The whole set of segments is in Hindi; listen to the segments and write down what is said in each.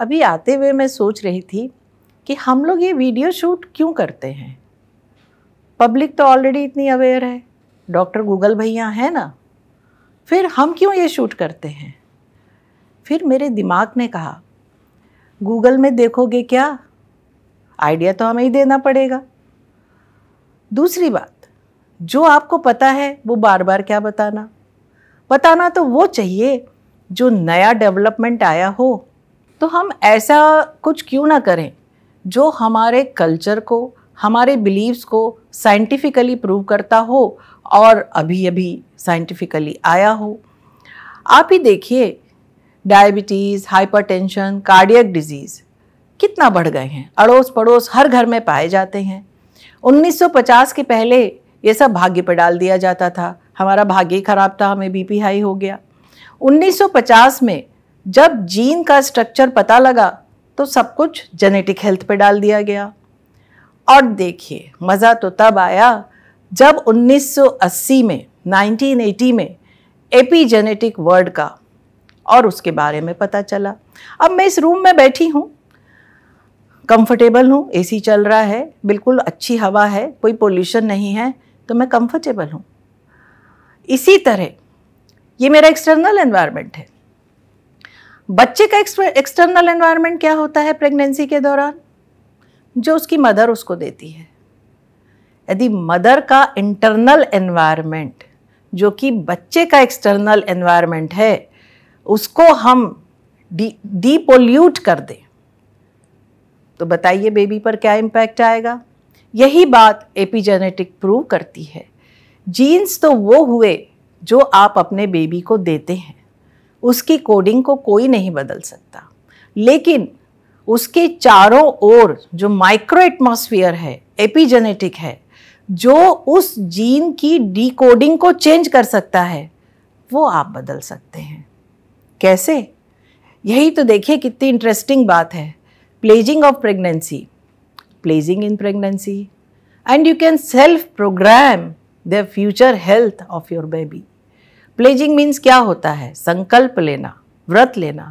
अभी आते हुए मैं सोच रही थी कि हम लोग ये वीडियो शूट क्यों करते हैं पब्लिक तो ऑलरेडी इतनी अवेयर है डॉक्टर गूगल भैया हैं ना फिर हम क्यों ये शूट करते हैं फिर मेरे दिमाग ने कहा गूगल में देखोगे क्या आइडिया तो हमें ही देना पड़ेगा दूसरी बात जो आपको पता है वो बार बार क्या बताना बताना तो वो चाहिए जो नया डेवलपमेंट आया हो तो हम ऐसा कुछ क्यों ना करें जो हमारे कल्चर को हमारे बिलीव्स को साइंटिफिकली प्रूव करता हो और अभी अभी साइंटिफिकली आया हो आप ही देखिए डायबिटीज़ हाइपरटेंशन कार्डियक डिजीज़ कितना बढ़ गए हैं अड़ोस पड़ोस हर घर में पाए जाते हैं 1950 के पहले ये सब भाग्य पर डाल दिया जाता था हमारा भाग्य खराब था हमें बीपी हाई हो गया 1950 में जब जीन का स्ट्रक्चर पता लगा तो सब कुछ जेनेटिक हेल्थ पे डाल दिया गया और देखिए मज़ा तो तब आया जब 1980 में 1980 में एपीजेनेटिक वर्ड का और उसके बारे में पता चला अब मैं इस रूम में बैठी हूँ कंफर्टेबल हूँ एसी चल रहा है बिल्कुल अच्छी हवा है कोई पोल्यूशन नहीं है तो मैं कंफर्टेबल हूँ इसी तरह ये मेरा एक्सटर्नल एनवायरनमेंट है बच्चे का एक्सटर्नल एनवायरनमेंट क्या होता है प्रेगनेंसी के दौरान जो उसकी मदर उसको देती है यदि मदर का इंटरनल एनवायरनमेंट जो कि बच्चे का एक्सटर्नल एनवायरनमेंट है उसको हम डी डीपोल्यूट कर दें तो बताइए बेबी पर क्या इम्पैक्ट आएगा यही बात एपिजेनेटिक प्रूव करती है जीन्स तो वो हुए जो आप अपने बेबी को देते हैं उसकी कोडिंग को कोई नहीं बदल सकता लेकिन उसके चारों ओर जो माइक्रो एटमोसफियर है एपिजेनेटिक है जो उस जीन की डिकोडिंग को चेंज कर सकता है वो आप बदल सकते हैं कैसे यही तो देखिए कितनी इंटरेस्टिंग बात है pledging of pregnancy pledging in pregnancy and you can self program the future health of your baby pledging means क्या होता है संकल्प लेना व्रत लेना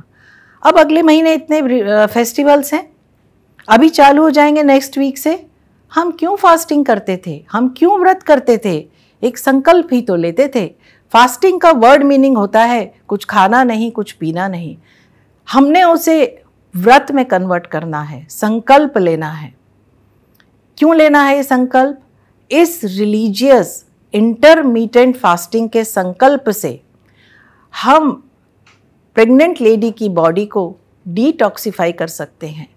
अब अगले महीने इतने फेस्टिवल्स हैं अभी चालू हो जाएंगे नेक्स्ट वीक से हम क्यों फास्टिंग करते थे हम क्यों व्रत करते थे एक संकल्प ही तो लेते थे फास्टिंग का वर्ड मीनिंग होता है कुछ खाना नहीं कुछ पीना नहीं हमने उसे व्रत में कन्वर्ट करना है संकल्प लेना है क्यों लेना है ये संकल्प इस रिलीजियस इंटरमीटेंट फास्टिंग के संकल्प से हम प्रेग्नेंट लेडी की बॉडी को डिटॉक्सीफाई कर सकते हैं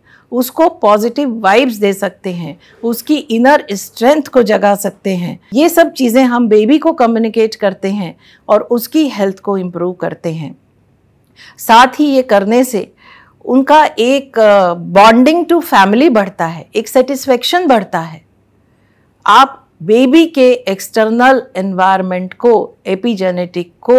उसको पॉजिटिव वाइब्स दे सकते हैं उसकी इनर स्ट्रेंथ को जगा सकते हैं ये सब चीज़ें हम बेबी को कम्युनिकेट करते हैं और उसकी हेल्थ को इम्प्रूव करते हैं साथ ही ये करने से उनका एक बॉन्डिंग टू फैमिली बढ़ता है एक सेटिस्फेक्शन बढ़ता है आप बेबी के एक्सटर्नल एनवायरनमेंट को एपिजेनेटिक को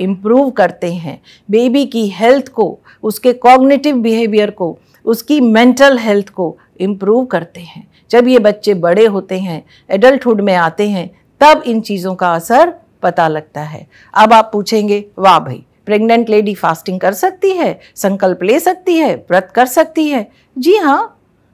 इम्प्रूव करते हैं बेबी की हेल्थ को उसके कॉग्निटिव बिहेवियर को उसकी मेंटल हेल्थ को इम्प्रूव करते हैं जब ये बच्चे बड़े होते हैं एडल्टहुड में आते हैं तब इन चीज़ों का असर पता लगता है अब आप पूछेंगे वाह भाई प्रेग्नेंट लेडी फास्टिंग कर सकती है संकल्प ले सकती है व्रत कर सकती है जी हाँ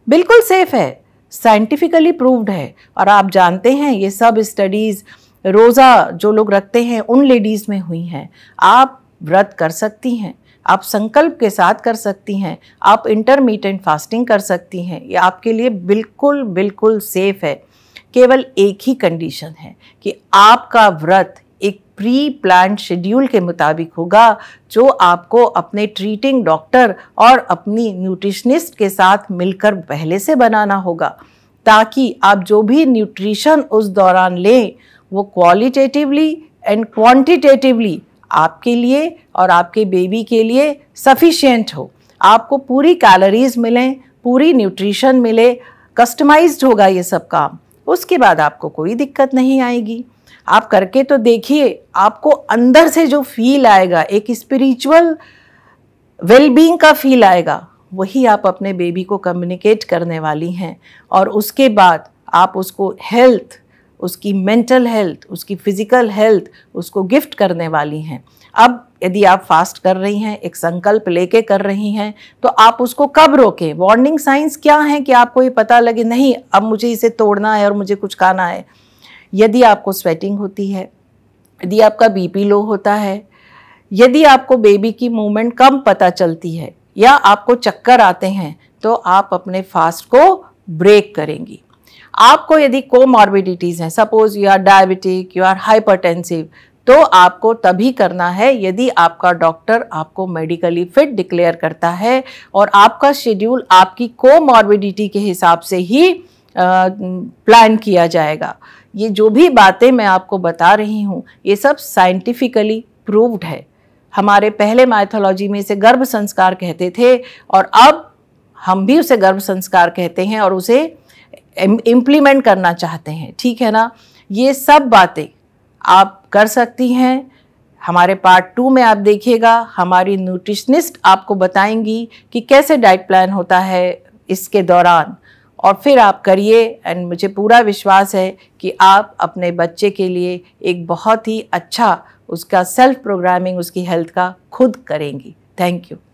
बिल्कुल सेफ है साइंटिफिकली प्रूव्ड है और आप जानते हैं ये सब स्टडीज़ रोज़ा जो लोग रखते हैं उन लेडीज़ में हुई हैं आप व्रत कर सकती हैं आप संकल्प के साथ कर सकती हैं आप इंटरमीडियंट फास्टिंग कर सकती हैं ये आपके लिए बिल्कुल बिल्कुल सेफ़ है केवल एक ही कंडीशन है कि आपका व्रत एक प्री प्लान शेड्यूल के मुताबिक होगा जो आपको अपने ट्रीटिंग डॉक्टर और अपनी न्यूट्रिशनिस्ट के साथ मिलकर पहले से बनाना होगा ताकि आप जो भी न्यूट्रिशन उस दौरान लें वो क्वालिटेटिवली एंड क्वांटिटेटिवली आपके लिए और आपके बेबी के लिए सफिशियंट हो आपको पूरी कैलोरीज मिलें पूरी न्यूट्रिशन मिले कस्टमाइज्ड होगा ये सब काम उसके बाद आपको कोई दिक्कत नहीं आएगी आप करके तो देखिए आपको अंदर से जो फील आएगा एक स्पिरिचुअल वेलबींग का फील आएगा वही आप अपने बेबी को कम्युनिकेट करने वाली हैं और उसके बाद आप उसको हेल्थ उसकी मेंटल हेल्थ उसकी फिज़िकल हेल्थ उसको गिफ्ट करने वाली हैं अब यदि आप फास्ट कर रही हैं एक संकल्प लेके कर रही हैं तो आप उसको कब रोकें वार्निंग साइंस क्या हैं कि आपको ये पता लगे नहीं अब मुझे इसे तोड़ना है और मुझे कुछ खाना है यदि आपको स्वेटिंग होती है यदि आपका बीपी लो होता है यदि आपको बेबी की मूवमेंट कम पता चलती है या आपको चक्कर आते हैं तो आप अपने फास्ट को ब्रेक करेंगी आपको यदि कोमॉर्बिडिटीज़ हैं suppose you are diabetic you are hypertensive तो आपको तभी करना है यदि आपका डॉक्टर आपको मेडिकली फिट डिक्लेयर करता है और आपका शेड्यूल आपकी कोमॉर्बिडिटी के हिसाब से ही प्लान किया जाएगा ये जो भी बातें मैं आपको बता रही हूँ ये सब साइंटिफिकली प्रूव्ड है हमारे पहले माइथोलॉजी में इसे गर्भ संस्कार कहते थे और अब हम भी उसे गर्भ संस्कार कहते हैं और उसे इम्प्लीमेंट करना चाहते हैं ठीक है ना ये सब बातें आप कर सकती हैं हमारे पार्ट टू में आप देखिएगा हमारी न्यूट्रिशनिस्ट आपको बताएंगी कि कैसे डाइट प्लान होता है इसके दौरान और फिर आप करिए एंड मुझे पूरा विश्वास है कि आप अपने बच्चे के लिए एक बहुत ही अच्छा उसका सेल्फ प्रोग्रामिंग उसकी हेल्थ का खुद करेंगी थैंक यू